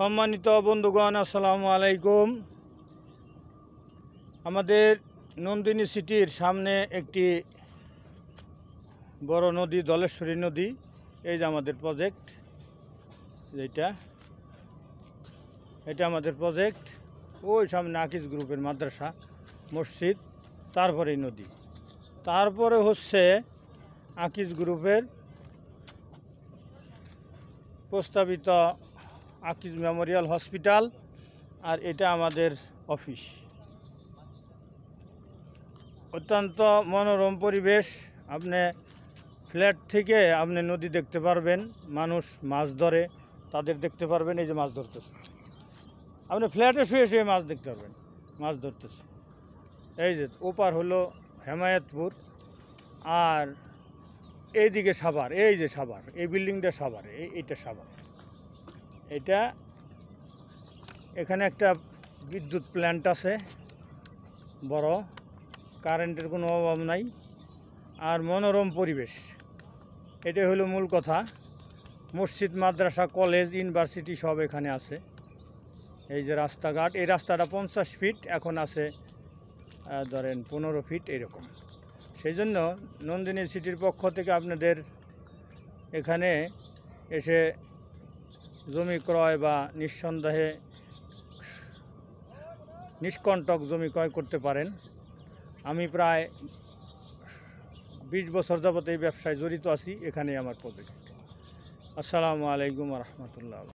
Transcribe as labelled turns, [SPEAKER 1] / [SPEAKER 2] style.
[SPEAKER 1] সম্মানিত বন্ধুগণ আসসালামু আলাইকুম আমাদের নন্দিনী সিটির সামনে একটি বড় নদী দলেশ্বরী নদী এই যে আমাদের প্রজেক্ট যেটা এটা আমাদের প্রজেক্ট ওই সামনে আকিজ গ্রুপের মাদ্রাসা মসজিদ তারপরে নদী তারপরে হচ্ছে আকিজ গ্রুপের প্রস্তাবিত আকিজ মেমোরিয়াল হসপিটাল আর এটা আমাদের অফিস অত্যন্ত মনোরম পরিবেশ আপনি ফ্ল্যাট থেকে আপনি নদী দেখতে পারবেন মানুষ মাছ ধরে তাদের দেখতে পারবেন এই যে মাছ ধরতেছে আপনি ফ্ল্যাটে শুয়ে শুয়ে মাছ দেখতে পারবেন মাছ ধরতেছে এই যে ওপার হলো হেমায়তপুর আর এইদিকে সাবার এই যে সাবার এই বিল্ডিংটা সাবার এইটা সাভার এটা এখানে একটা বিদ্যুৎ প্ল্যান্ট আছে বড় কারেন্টের কোনো অভাব নাই আর মনোরম পরিবেশ এটাই হলো মূল কথা মসজিদ মাদ্রাসা কলেজ ইউনিভার্সিটি সব এখানে আছে এই যে রাস্তাঘাট এই রাস্তাটা পঞ্চাশ ফিট এখন আছে ধরেন পনেরো ফিট এরকম সেই জন্য নন্দিনী সিটির পক্ষ থেকে আপনাদের এখানে এসে জমি ক্রয় বা নিঃসন্দেহে নিষ্কণ্টক জমি ক্রয় করতে পারেন আমি প্রায় বিশ বছর যাবত এই ব্যবসায় জড়িত আছি এখানেই আমার প্রজেক্ট আসসালামু আলাইকুম রহমতুল্লাহ